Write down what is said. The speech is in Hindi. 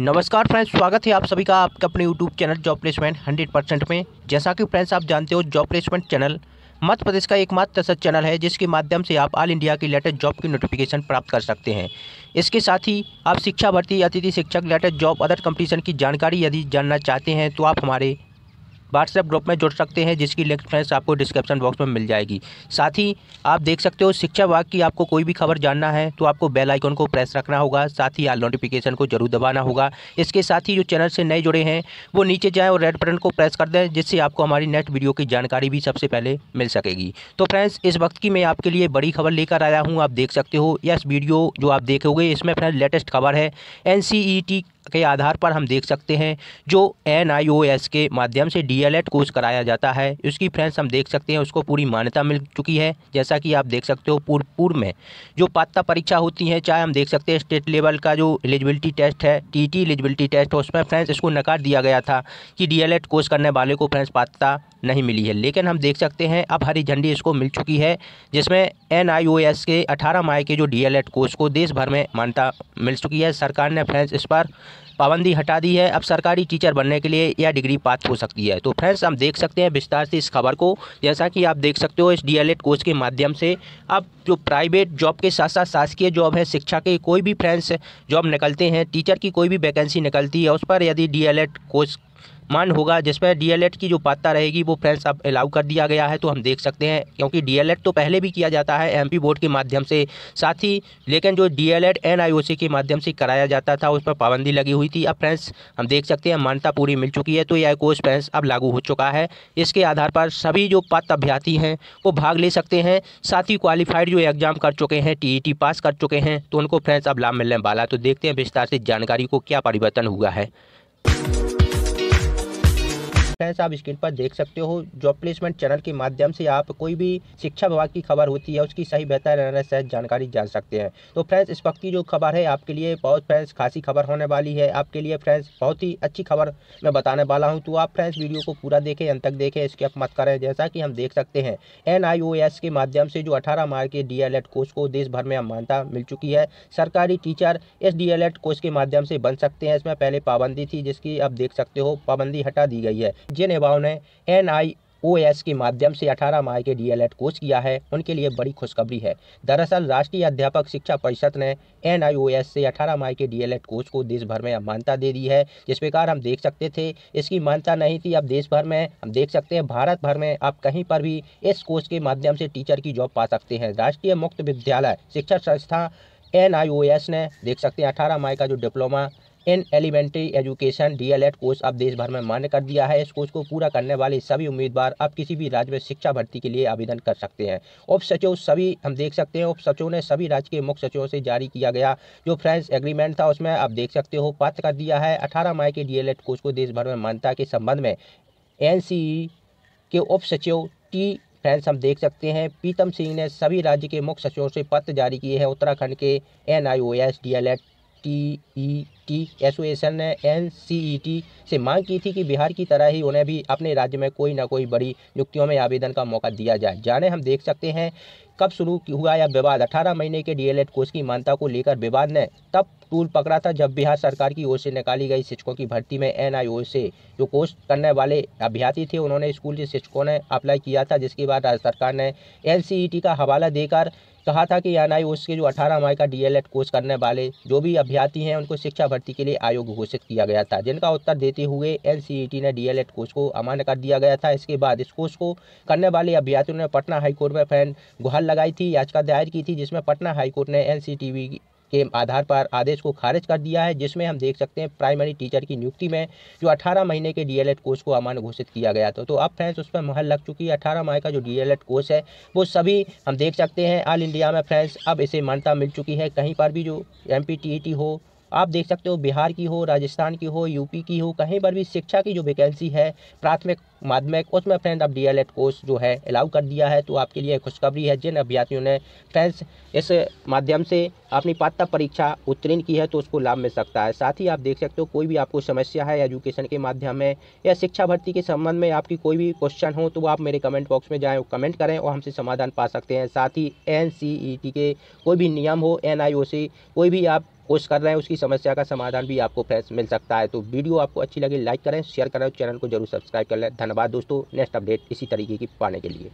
नमस्कार फ्रेंड्स स्वागत है आप सभी का आपके अपने YouTube channel job placement 100 percent में जैसा कि फ्रेंड्स आप जानते हो job placement channel Madhya Pradesh का एकमात्र सच चैनल है जिसके माध्यम से आप ऑल इंडिया की लेटेस्ट जॉब की नोटिफिकेशन प्राप्त कर सकते हैं इसके साथ ही आप शिक्षा भर्ती अतिथि शिक्षक लेटेस्ट जॉब अदर कंपटीशन की जानकारी यदि जानना चाहते हैं तो आप हमारे व्हाट्सएप ग्रुप में जुड़ सकते हैं जिसकी लिंक फ्रेंड्स आपको डिस्क्रिप्शन बॉक्स में मिल जाएगी साथ ही आप देख सकते हो शिक्षा विभाग की आपको कोई भी खबर जानना है तो आपको बेल आइकन को प्रेस रखना होगा साथ ही आल नोटिफिकेशन को जरूर दबाना होगा इसके साथ ही जो चैनल से नए जुड़े हैं वो नीचे जाएँ और रेड बटन को प्रेस कर दें जिससे आपको हमारी नेक्स्ट वीडियो की जानकारी भी सबसे पहले मिल सकेगी तो फ्रेंड्स इस वक्त की मैं आपके लिए बड़ी खबर लेकर आया हूँ आप देख सकते हो यस वीडियो जो आप देखोगे इसमें फ्रेंड लेटेस्ट खबर है एन के आधार पर हम देख सकते हैं जो एन के माध्यम से डी कोर्स कराया जाता है उसकी फ्रेंड्स हम देख सकते हैं उसको पूरी मान्यता मिल चुकी है जैसा कि आप देख सकते हो पूर्व पूर्व में जो पात्रता परीक्षा होती है चाहे हम देख सकते हैं स्टेट लेवल का जो एलिजिबिलिटी टेस्ट है टी एलिजिबिलिटी टेस्ट उसमें फ्रेंड्स इसको नकार दिया गया था कि डी कोर्स करने वाले को फ्रेंड्स पात्रता नहीं मिली है लेकिन हम देख सकते हैं अब हरी झंडी इसको मिल चुकी है जिसमें एन के अठारह माह के जो डी कोर्स को देश भर में मान्यता मिल चुकी है सरकार ने फ्रेंड्स इस पर पाबंदी हटा दी है अब सरकारी टीचर बनने के लिए यह डिग्री पास हो सकती है तो फ्रेंड्स हम देख सकते हैं विस्तार से इस खबर को जैसा कि आप देख सकते हो इस डी कोर्स के माध्यम से अब जो प्राइवेट जॉब के साथ साथ शासकीय जॉब है शिक्षा के कोई भी फ्रेंड्स जॉब निकलते हैं टीचर की कोई भी वैकेंसी निकलती है उस पर यदि डी कोर्स मान होगा जिसमें डीएलएड की जो पात्रता रहेगी वो फ्रेंड्स अब अलाउ कर दिया गया है तो हम देख सकते हैं क्योंकि डीएलएड तो पहले भी किया जाता है एमपी बोर्ड के माध्यम से साथ ही लेकिन जो डीएलएड एनआईओसी के माध्यम से कराया जाता था उस पर पाबंदी लगी हुई थी अब फ्रेंड्स हम देख सकते हैं मान्यता पूरी मिल चुकी है तो यह कोर्स फ्रेंड्स अब लागू हो चुका है इसके आधार पर सभी जो पात्र अभ्यर्थी हैं वो भाग ले सकते हैं साथ ही क्वालिफाइड जो एग्जाम कर चुके हैं टी पास e कर चुके हैं तो उनको फ्रेंड्स अब लाभ मिलने वाला तो देखते हैं विस्तार से जानकारी को क्या परिवर्तन हुआ है फ्रेंड्स आप स्क्रीन पर देख सकते हो जॉब प्लेसमेंट चैनल के माध्यम से आप कोई भी शिक्षा विभाग की खबर होती है उसकी सही बेहतर सहित जानकारी जान सकते हैं तो फ्रेंड्स इस वक्त की जो खबर है आपके लिए बहुत फ्रेंड्स खासी खबर होने वाली है आपके लिए फ्रेंड्स बहुत ही अच्छी खबर मैं बताने वाला हूँ तो आप फ्रेंड्स वीडियो को पूरा देखें अंत तक देखें इसके मत करें जैसा कि हम देख सकते हैं एन के माध्यम से जो अठारह मार्च के डी कोर्स को देश भर में मान्यता मिल चुकी है सरकारी टीचर इस डी एल कोर्स के माध्यम से बन सकते हैं इसमें पहले पाबंदी थी जिसकी आप देख सकते हो पाबंदी हटा दी गई है जिन युवाओं ने एन ओएस के माध्यम से 18 माह के डीएलएड कोर्स किया है उनके लिए बड़ी खुशखबरी है दरअसल राष्ट्रीय अध्यापक शिक्षा परिषद ने एन से 18 माह के डीएलएड कोर्स को देश भर में अब मान्यता दे दी है जिस प्रकार हम देख सकते थे इसकी मान्यता नहीं थी अब देश भर में हम देख सकते हैं भारत भर में आप कहीं पर भी इस कोर्स के माध्यम से टीचर की जॉब पा सकते हैं राष्ट्रीय मुक्त विद्यालय शिक्षा संस्था एन ने देख सकते हैं अठारह माह का जो diploma in elementary education DElEd course अब देश भर में मान्य कर दिया है इस कोर्स को पूरा करने वाले सभी उम्मीदवार अब किसी भी राज्य में शिक्षा भर्ती के लिए आवेदन कर सकते हैं उप सचिव सभी हम देख सकते हैं उप सचिव ने सभी राज्य के मुख्य सचिवों से जारी किया गया जो फ्रेंस एग्रीमेंट था उसमें आप देख सकते हो पात्र कर दिया है अठारह मई के एड कोर्स को देश भर में मान्यता के संबंध में एन के उप सचिव टी फ्रेंड्स हम देख सकते हैं पीतम सिंह ने सभी राज्य के मुख्य सचिवों से पत्र जारी किए हैं उत्तराखंड के N I O S D L Ed T E T association ने एन सी ई टी से मांग की थी कि बिहार की तरह ही उन्हें भी अपने राज्य में कोई ना कोई बड़ी नियुक्तियों में आवेदन का मौका दिया जाए जाने हम देख सकते हैं कब शुरू हुआ यह विवाद 18 महीने के डीएलएड कोर्स की मान्यता को लेकर विवाद ने तब टूल पकड़ा था जब बिहार सरकार की ओर से निकाली गई शिक्षकों की भर्ती में एनआईओ से जो कोर्स करने वाले अभ्यर्थी थे उन्होंने स्कूल के शिक्षकों ने अप्लाई किया था जिसके बाद राज्य सरकार ने एनसीईटी e का हवाला देकर कहा था कि एन आई के जो अठारह माई का डीएलएड कोर्स करने वाले जो भी अभ्यर्थी हैं उनको शिक्षा भर्ती के लिए आयोग घोषित किया गया था जिनका उत्तर देते हुए एन ने डीएलएड कोर्स को अमान्य कर दिया गया था इसके बाद इस कोर्स को करने वाले अभ्यर्थियों ने पटना हाईकोर्ट में फैन गुहार लगाई थी याचिका दायर की थी जिसमें पटना हाईकोर्ट ने एन के आधार पर आदेश को खारिज कर दिया है जिसमें हम देख सकते हैं प्राइमरी टीचर की नियुक्ति में जो अठारह महीने के डीएलएड कोर्स को अमान्य घोषित किया गया था तो अब फ्रेंड्स उस पर महल लग चुकी है अठारह माह का जो डीएलएड कोर्स है वो सभी हम देख सकते हैं ऑल इंडिया में फ्रेंड्स अब इसे मान्यता मिल चुकी है कहीं पर भी जो एम e हो आप देख सकते हो बिहार की हो राजस्थान की हो यूपी की हो कहीं पर भी शिक्षा की जो वैकेंसी है प्राथमिक माध्यमिक उसमें फ्रेंड अब डी कोर्स जो है अलाउ कर दिया है तो आपके लिए खुशखबरी है जिन अभ्यर्थियों ने फ्रेंड्स इस माध्यम से अपनी पात्रता परीक्षा उत्तीर्ण की है तो उसको लाभ मिल सकता है साथ ही आप देख सकते हो कोई भी आपको समस्या है एजुकेशन के माध्यम में या शिक्षा भर्ती के संबंध में आपकी कोई भी क्वेश्चन हो तो आप मेरे कमेंट बॉक्स में जाएँ कमेंट करें और हमसे समाधान पा सकते हैं साथ ही एन e के कोई भी नियम हो एन कोई भी आप कोशिश कर रहे हैं उसकी समस्या का समाधान भी आपको फ्रेंड्स मिल सकता है तो वीडियो आपको अच्छी लगे लाइक करें शेयर करें चैनल को जरूर सब्सक्राइब कर लें धन्यवाद दोस्तों नेक्स्ट अपडेट इसी तरीके की पाने के लिए